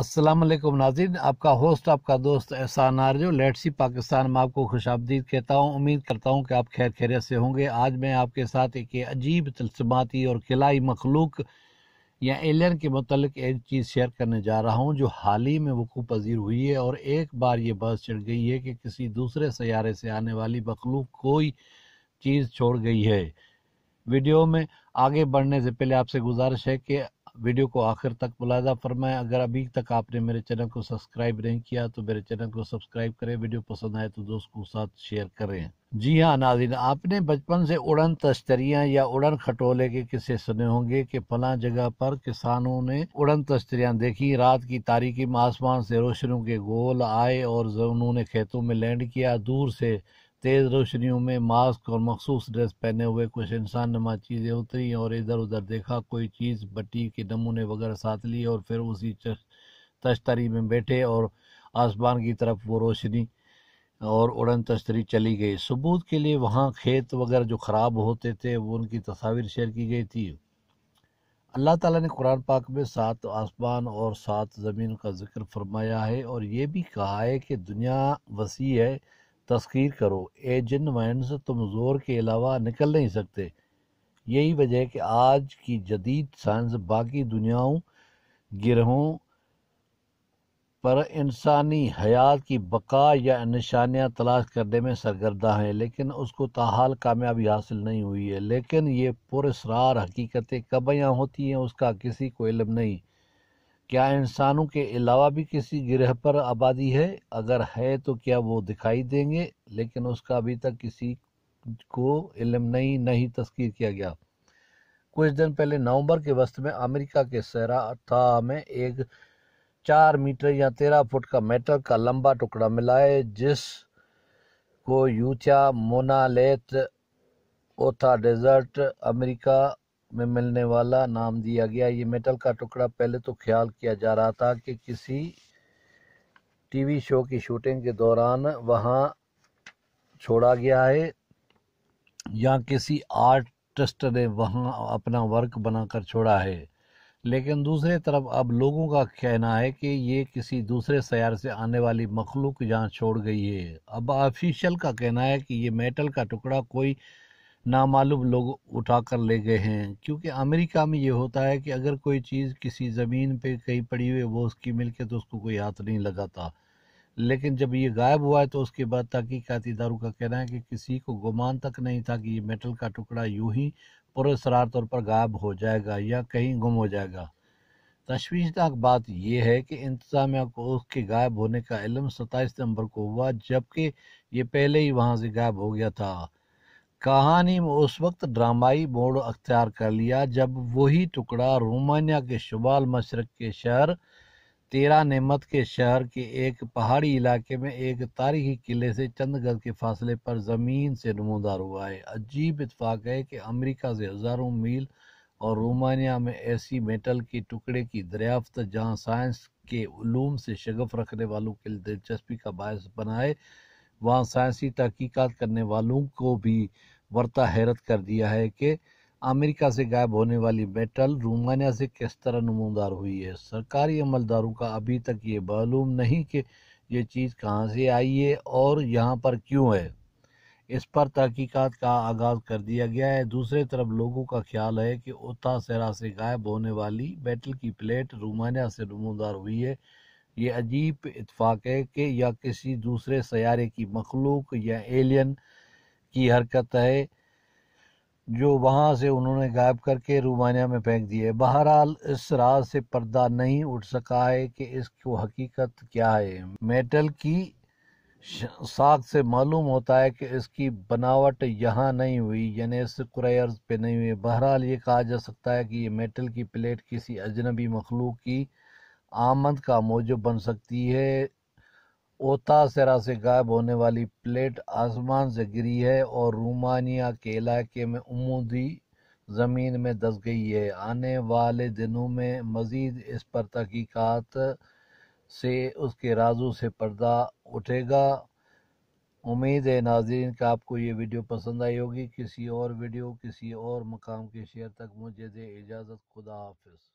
असलम नाजिन आपका होस्ट आपका दोस्त एहसान आरजो लेट सी पाकिस्तान में आपको खुश आमदीद कहता हूँ उम्मीद करता हूँ कि आप खैर खैरियत से होंगे आज मैं आपके साथ एक अजीब तलसमाती और किलाई मखलूक या एलियन के मतलब एक चीज़ शेयर करने जा रहा हूँ जो हाल ही में वकूफ़ पजीर हुई है और एक बार ये बस चढ़ गई है कि किसी दूसरे सयारे से आने वाली मखलूक कोई चीज़ छोड़ गई है वीडियो में आगे बढ़ने से पहले आपसे गुजारिश है कि वीडियो को आखिर तक मुलाजा फरमाएं अगर अभी तक आपने मेरे चैनल को सब्सक्राइब नहीं किया तो मेरे चैनल को सब्सक्राइब करें वीडियो पसंद आए तो दोस्तों के साथ शेयर करें जी हाँ नाजिन आपने बचपन से उड़न तस्तरियाँ या उड़न खटोले के किस्से सुने होंगे कि फला जगह पर किसानों ने उड़न तस्तरियाँ देखी रात की तारीखी में आसमान से रोशनों के गोल आए और उन्होंने खेतों में लैंड किया दूर से तेज़ रोशनियों में मास्क और मखसूस ड्रेस पहने हुए कुछ इंसान नमा चीज़ें उतरी और इधर उधर देखा कोई चीज़ बटी के नमूने वगैरह साथ लिए और फिर उसी तश्तरी में बैठे और आसमान की तरफ वो रोशनी और उड़न तश्तरी चली गई सबूत के लिए वहाँ खेत वगैरह जो ख़राब होते थे वो उनकी तस्वीर शेयर की गई थी अल्लाह ताला ने कुरान पाक में सात आसमान और सात ज़मीन का जिक्र फरमाया है और ये भी कहा है कि दुनिया वसी है तस्खीर करो ए जिन वहन तुम ज़ोर के अलावा निकल नहीं सकते यही वजह है कि आज की जदीद साइंस बाकी दुनियाओं गिरहों पर इंसानी हयात की बका या निशानियाँ तलाश करने में सरगर्दा हैं लेकिन उसको ताहाल कामयाबी हासिल नहीं हुई है लेकिन ये पुरसरार हकीकतें कब यहाँ होती हैं उसका किसी को इलम नहीं क्या इंसानों के अलावा भी किसी ग्रह पर आबादी है अगर है तो क्या वो दिखाई देंगे लेकिन उसका अभी तक किसी को इलम नहीं नहीं तस्कीर किया गया कुछ दिन पहले नवंबर के वस्त में अमेरिका के सराथा में एक चार मीटर या तेरह फुट का मेटल का लंबा टुकड़ा मिला है जिस को यूथिया मोनालेट ओथा डेजर्ट अमेरिका में मिलने वाला नाम दिया गया ये मेटल का टुकड़ा पहले तो ख्याल किया जा रहा था कि किसी टीवी शो की शूटिंग के दौरान वहाँ छोड़ा गया है या किसी आर्टिस्ट ने वहाँ अपना वर्क बनाकर छोड़ा है लेकिन दूसरे तरफ अब लोगों का कहना है कि ये किसी दूसरे सैार से आने वाली मखलूक जहाँ छोड़ गई है अब ऑफिशियल का कहना है कि ये मेटल का टुकड़ा कोई नामालूम लोग उठा कर ले गए हैं क्योंकि अमेरिका में ये होता है कि अगर कोई चीज़ किसी ज़मीन पे कहीं पड़ी हुई वो उसकी मिलके तो उसको कोई हाथ नहीं लगाता लेकिन जब ये गायब हुआ है तो उसके बाद तहकीकती इदारों का कहना है कि किसी को गुमान तक नहीं था कि ये मेटल का टुकड़ा यूं ही पुरसरार तौर पर गायब हो जाएगा या कहीं गुम हो जाएगा तशवीशनाक बात यह है कि इंतज़ामिया को उसके गायब होने का इलम सत्ताईस सितंबर को हुआ जबकि ये पहले ही वहाँ से गायब हो गया था कहानी में उस वक्त ड्रामाई मोड़ अख्तियार कर लिया जब वही टुकड़ा रोमानिया के शुमाल मशरक के शहर तेरा नेमत के शहर के एक पहाड़ी इलाके में एक तारीखी किले से चंद गज के फासले पर ज़मीन से नमोदार हुआ है अजीब इतफाक है कि अमेरिका से हज़ारों मील और रोमानिया में ऐसी मेटल के टुकड़े की दरियाफ्त जहाँ साइंस के लूम से शगफ रखने वालों के लिए दिलचस्पी का बायस बनाए वहाँ साइंसी तहकीकात करने वालों को भी वर्ता हैरत कर दिया है कि अमेरिका से गायब होने वाली मेटल रोमानिया से किस तरह नमूदार हुई है सरकारी अमलदारों का अभी तक ये मालूम नहीं कि ये चीज़ कहाँ से आई है और यहाँ पर क्यों है इस पर तहकीकात का आगाज़ कर दिया गया है दूसरी तरफ लोगों का ख्याल है कि उतासरा से गायब होने वाली मेटल की प्लेट रोमानिया से नमूदार हुई है ये अजीब इतफाक़ है कि या किसी दूसरे सयारे की मखलूक या एलियन की हरकत है जो वहाँ से उन्होंने गायब करके रूमानिया में फेंक दिए बहरहाल इस राज से पर्दा नहीं उठ सका है कि इसको हकीकत क्या है मेटल की साख से मालूम होता है कि इसकी बनावट यहाँ नहीं हुई यानी इस कुरर्ज पे नहीं हुई बहरहाल ये कहा जा सकता है कि ये मेटल की प्लेट किसी अजनबी मखलूक की आमद का मौजू बन सकती है ओतासरा से गायब होने वाली प्लेट आसमान से गिरी है और रोमानिया के इलाके में उमूदी ज़मीन में दस गई है आने वाले दिनों में मज़ीद इस पर तहकीक़ात से उसके राजू से पर्दा उठेगा उम्मीद है नाजरीन का आपको ये वीडियो पसंद आई होगी किसी और वीडियो किसी और मकाम के शेयर तक मुझे दे इजाज़त खुदा हाफिज़